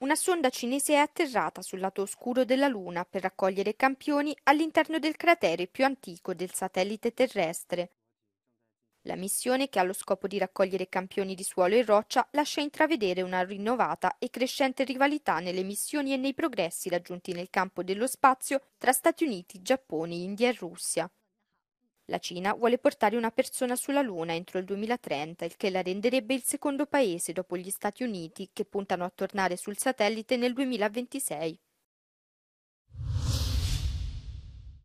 Una sonda cinese è atterrata sul lato oscuro della Luna per raccogliere campioni all'interno del cratere più antico del satellite terrestre. La missione, che ha lo scopo di raccogliere campioni di suolo e roccia, lascia intravedere una rinnovata e crescente rivalità nelle missioni e nei progressi raggiunti nel campo dello spazio tra Stati Uniti, Giappone, India e Russia. La Cina vuole portare una persona sulla Luna entro il 2030, il che la renderebbe il secondo paese dopo gli Stati Uniti, che puntano a tornare sul satellite nel 2026.